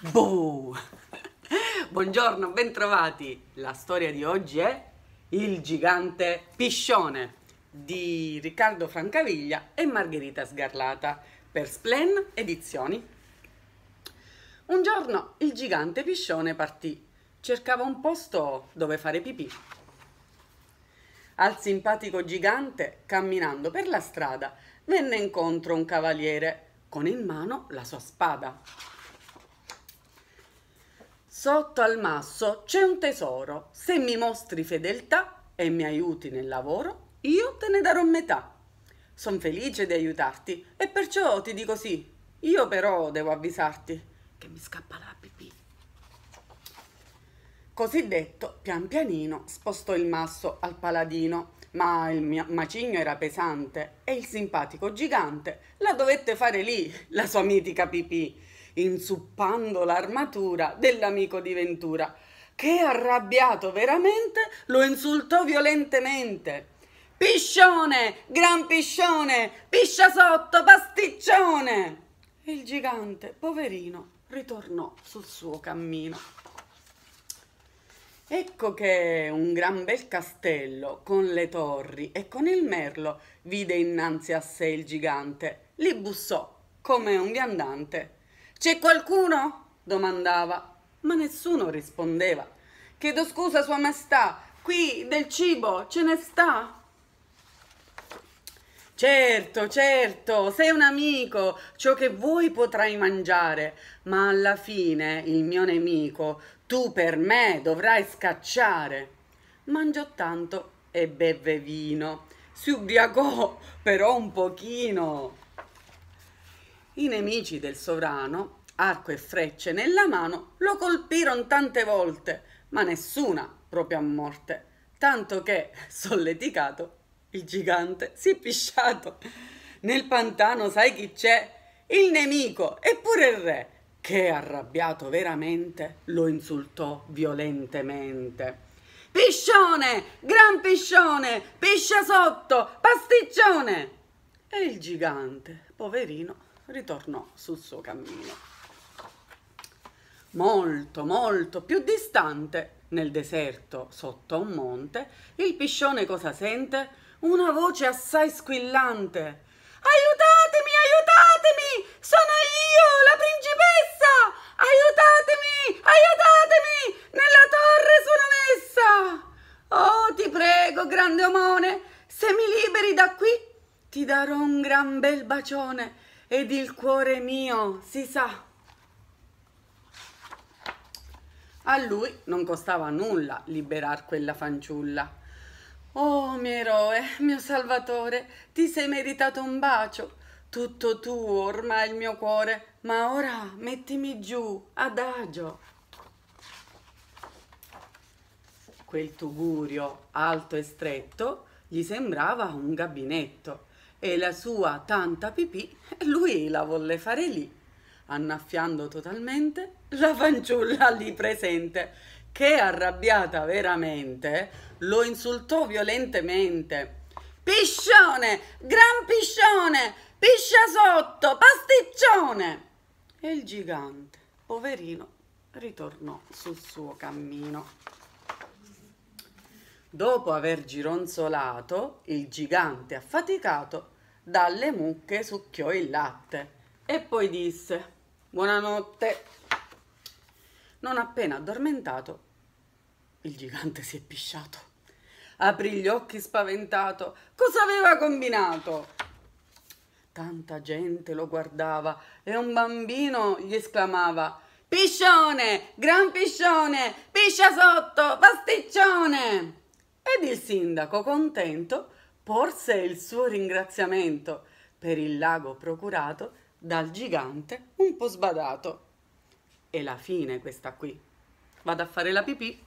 Boh! Buongiorno, bentrovati! La storia di oggi è Il gigante piscione di Riccardo Francaviglia e Margherita Sgarlata per Splen Edizioni. Un giorno il gigante piscione partì, cercava un posto dove fare pipì. Al simpatico gigante, camminando per la strada, venne incontro un cavaliere con in mano la sua spada. Sotto al masso c'è un tesoro. Se mi mostri fedeltà e mi aiuti nel lavoro, io te ne darò metà. Sono felice di aiutarti e perciò ti dico sì. Io però devo avvisarti che mi scappa la pipì. Così detto, pian pianino spostò il masso al paladino, ma il macigno era pesante e il simpatico gigante la dovette fare lì, la sua mitica pipì inzuppando l'armatura dell'amico di Ventura, che arrabbiato veramente lo insultò violentemente. Piscione, gran piscione, piscia sotto, pasticcione! E il gigante, poverino, ritornò sul suo cammino. Ecco che un gran bel castello con le torri e con il merlo vide innanzi a sé il gigante, li bussò come un viandante c'è qualcuno? domandava, ma nessuno rispondeva. Chiedo scusa, Sua Maestà, qui del cibo ce ne sta? Certo, certo, sei un amico, ciò che vuoi potrai mangiare, ma alla fine, il mio nemico, tu per me dovrai scacciare. Mangiò tanto e beve vino, si ubriacò però un pochino. I nemici del sovrano, arco e frecce nella mano, lo colpirono tante volte, ma nessuna proprio a morte, tanto che, solleticato, il gigante si è pisciato. Nel pantano sai chi c'è? Il nemico, eppure il re, che arrabbiato veramente lo insultò violentemente. Piscione, gran piscione, piscia sotto, pasticcione! E il gigante, poverino, ritornò sul suo cammino. Molto, molto più distante, nel deserto, sotto un monte, il piscione cosa sente? Una voce assai squillante. Aiutatemi, aiutatemi! Sono io, la principessa! Aiutatemi, aiutatemi! Nella torre sono messa! Oh, ti prego, grande omone, se mi liberi da qui, ti darò un gran bel bacione ed il cuore mio, si sa. A lui non costava nulla liberar quella fanciulla. Oh mio eroe, mio salvatore, ti sei meritato un bacio. Tutto tuo ormai il mio cuore, ma ora mettimi giù, adagio. Quel tugurio alto e stretto gli sembrava un gabinetto e la sua tanta pipì lui la volle fare lì, annaffiando totalmente la fanciulla lì presente, che arrabbiata veramente lo insultò violentemente. Piscione, gran piscione, piscia sotto, pasticcione! E il gigante, poverino, ritornò sul suo cammino. Dopo aver gironzolato, il gigante affaticato dalle mucche succhiò il latte e poi disse Buonanotte. Non appena addormentato, il gigante si è pisciato. Aprì gli occhi spaventato. Cosa aveva combinato? Tanta gente lo guardava e un bambino gli esclamava Piscione, gran piscione, piscia sotto, pasticcione! ed il sindaco contento porse il suo ringraziamento per il lago procurato dal gigante un po' sbadato. E la fine questa qui. Vado a fare la pipì.